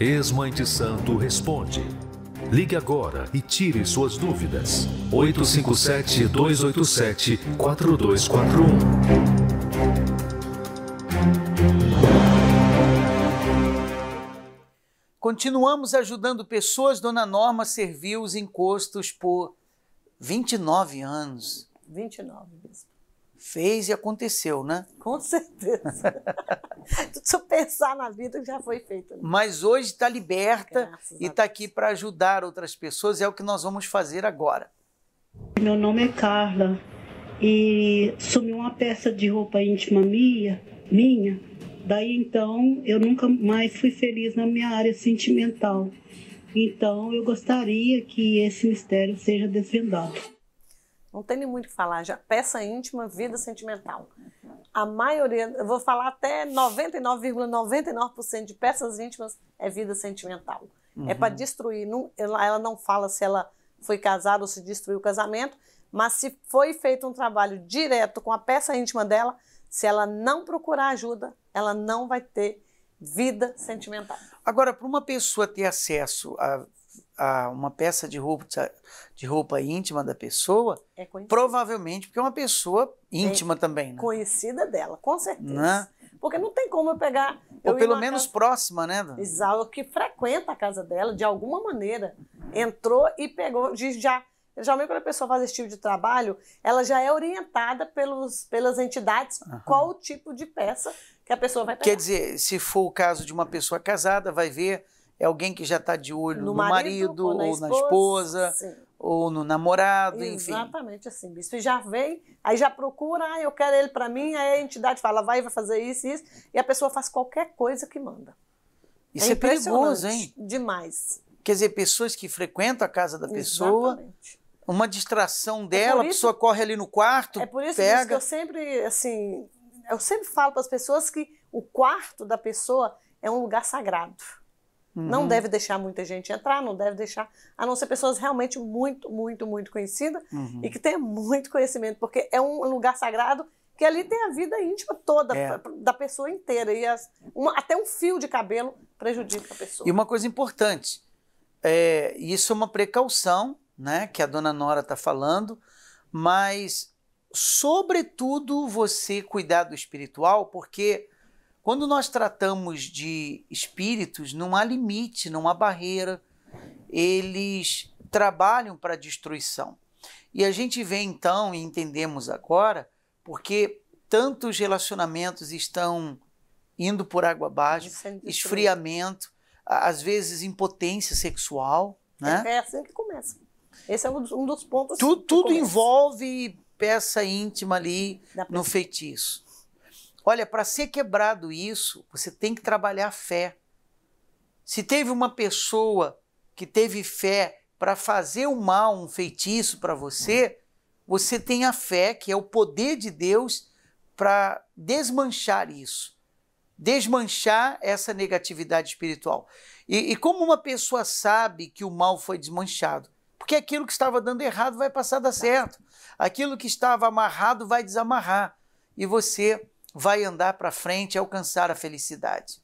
Ex-Mãe de Santo responde. Ligue agora e tire suas dúvidas. 857-287-4241. Continuamos ajudando pessoas. Dona Norma serviu os encostos por 29 anos. 29 mesmo fez e aconteceu, né? Com certeza. Se eu pensar na vida já foi feito. Né? Mas hoje está liberta Graças e está aqui para ajudar outras pessoas, é o que nós vamos fazer agora. Meu nome é Carla e sumiu uma peça de roupa íntima minha, minha. Daí então eu nunca mais fui feliz na minha área sentimental. Então eu gostaria que esse mistério seja desvendado. Não tem nem muito o que falar. Já, peça íntima, vida sentimental. A maioria, eu vou falar até 99,99% ,99 de peças íntimas é vida sentimental. É uhum. É para destruir. Não, ela, ela não fala se ela foi casada ou se destruiu o casamento, mas se foi feito um trabalho direto com a peça íntima dela, se ela não procurar ajuda, ela não vai ter vida sentimental. Agora, para uma pessoa ter acesso a a uma peça de roupa, de roupa íntima da pessoa, é provavelmente porque é uma pessoa íntima é também. Né? Conhecida dela, com certeza. Né? Porque não tem como eu pegar. Ou eu pelo menos casa, próxima, né? Exato, que frequenta a casa dela, de alguma maneira. Entrou e pegou, já. Geralmente, quando a pessoa faz esse tipo de trabalho, ela já é orientada pelos, pelas entidades uhum. qual o tipo de peça que a pessoa vai pegar. Quer dizer, se for o caso de uma pessoa casada, vai ver é alguém que já está de olho no, no marido, marido, ou na ou esposa, na esposa ou no namorado, Exatamente enfim. Exatamente assim, bispo. E já vem, aí já procura, ah, eu quero ele para mim, aí a entidade fala, vai, vai fazer isso, e isso, e a pessoa faz qualquer coisa que manda. Isso é, é perigoso, hein? Demais. Quer dizer, pessoas que frequentam a casa da pessoa. Exatamente. Uma distração é dela, é isso, a pessoa corre ali no quarto. É por isso pega... que eu sempre, assim, eu sempre falo para as pessoas que o quarto da pessoa é um lugar sagrado. Uhum. Não deve deixar muita gente entrar, não deve deixar, a não ser pessoas realmente muito, muito, muito conhecidas uhum. e que tenham muito conhecimento, porque é um lugar sagrado que ali tem a vida íntima toda é. da pessoa inteira e as, uma, até um fio de cabelo prejudica a pessoa. E uma coisa importante, é, isso é uma precaução, né, que a dona Nora está falando, mas sobretudo você cuidar do espiritual, porque quando nós tratamos de espíritos, não há limite, não há barreira. Eles trabalham para a destruição. E a gente vê então, e entendemos agora, porque tantos relacionamentos estão indo por água abaixo, é esfriamento, às vezes impotência sexual. Né? É, é assim que começa. Esse é um dos pontos. Tu, tudo envolve peça íntima ali no feitiço. Olha, para ser quebrado isso, você tem que trabalhar a fé. Se teve uma pessoa que teve fé para fazer o mal, um feitiço para você, você tem a fé, que é o poder de Deus para desmanchar isso, desmanchar essa negatividade espiritual. E, e, como uma pessoa sabe que o mal foi desmanchado? Porque aquilo que estava dando errado vai passar a dar certo, aquilo que estava amarrado vai desamarrar, e você vai andar para frente e alcançar a felicidade.